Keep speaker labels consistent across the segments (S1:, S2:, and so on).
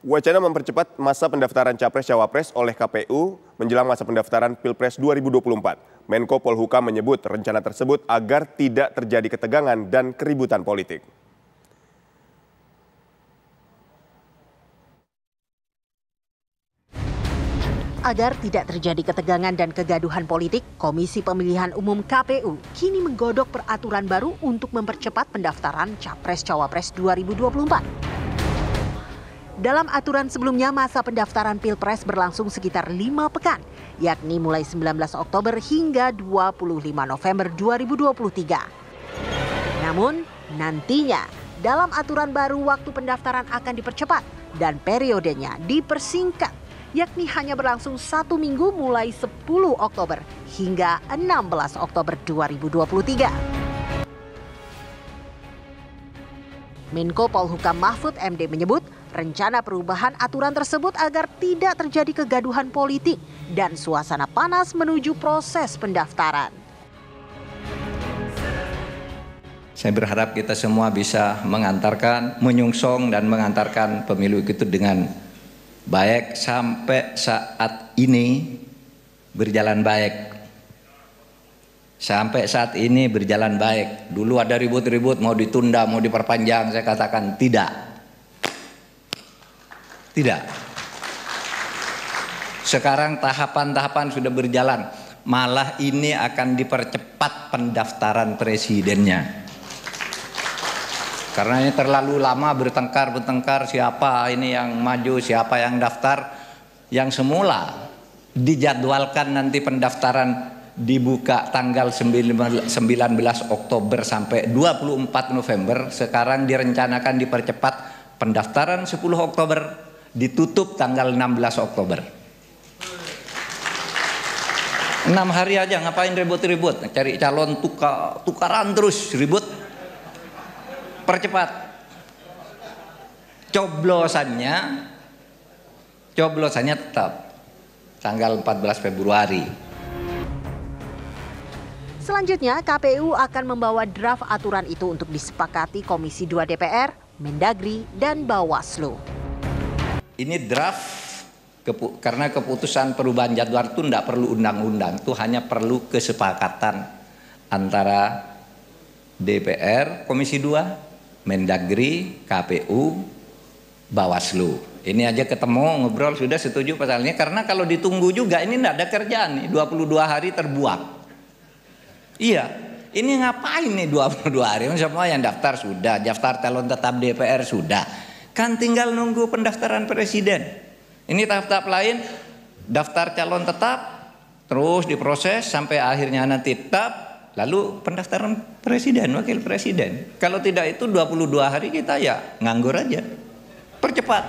S1: Wacana mempercepat masa pendaftaran Capres-Cawapres oleh KPU menjelang masa pendaftaran Pilpres 2024. Menko Polhukam menyebut rencana tersebut agar tidak terjadi ketegangan dan keributan politik.
S2: Agar tidak terjadi ketegangan dan kegaduhan politik, Komisi Pemilihan Umum KPU kini menggodok peraturan baru untuk mempercepat pendaftaran Capres-Cawapres 2024. Dalam aturan sebelumnya, masa pendaftaran Pilpres berlangsung sekitar lima pekan, yakni mulai 19 Oktober hingga 25 November 2023. Namun, nantinya dalam aturan baru waktu pendaftaran akan dipercepat dan periodenya dipersingkat, yakni hanya berlangsung satu minggu mulai 10 Oktober hingga 16 Oktober 2023. Menko Polhukam Mahfud MD menyebut Rencana perubahan aturan tersebut agar tidak terjadi kegaduhan politik dan suasana panas menuju proses pendaftaran.
S1: Saya berharap kita semua bisa mengantarkan, menyungsong dan mengantarkan pemilu itu dengan baik sampai saat ini berjalan baik. Sampai saat ini berjalan baik. Dulu ada ribut-ribut mau ditunda, mau diperpanjang, saya katakan tidak tidak. Sekarang tahapan-tahapan sudah berjalan. Malah ini akan dipercepat pendaftaran presidennya. Karena ini terlalu lama bertengkar-bertengkar siapa ini yang maju, siapa yang daftar. Yang semula dijadwalkan nanti pendaftaran dibuka tanggal 19 Oktober sampai 24 November. Sekarang direncanakan dipercepat pendaftaran 10 Oktober ditutup tanggal 16 Oktober. 6 hari aja ngapain ribut-ribut cari calon tuka, tukaran terus ribut percepat coblosannya coblosannya tetap tanggal 14 Februari
S2: Selanjutnya, KPU akan membawa draft aturan itu untuk disepakati Komisi 2 DPR, Mendagri, dan Bawaslu
S1: ini draft kepu karena keputusan perubahan jadwal itu tidak perlu undang-undang, itu hanya perlu kesepakatan antara DPR Komisi 2, Mendagri, KPU, Bawaslu. Ini aja ketemu ngobrol sudah setuju pasalnya karena kalau ditunggu juga ini tidak ada kerjaan nih 22 hari terbuang. Iya, ini ngapain nih 22 hari? Semua yang daftar sudah, daftar calon tetap DPR sudah Kan tinggal nunggu pendaftaran presiden. Ini tahap-tahap lain, daftar calon tetap, terus diproses sampai akhirnya nanti tetap, lalu pendaftaran presiden, wakil presiden. Kalau tidak itu 22 hari kita ya nganggur aja. Percepat.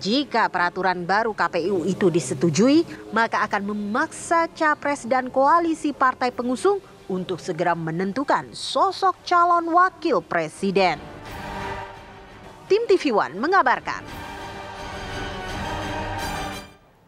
S2: Jika peraturan baru KPU itu disetujui, maka akan memaksa capres dan koalisi partai pengusung untuk segera menentukan sosok calon wakil presiden. Tim TV One mengabarkan.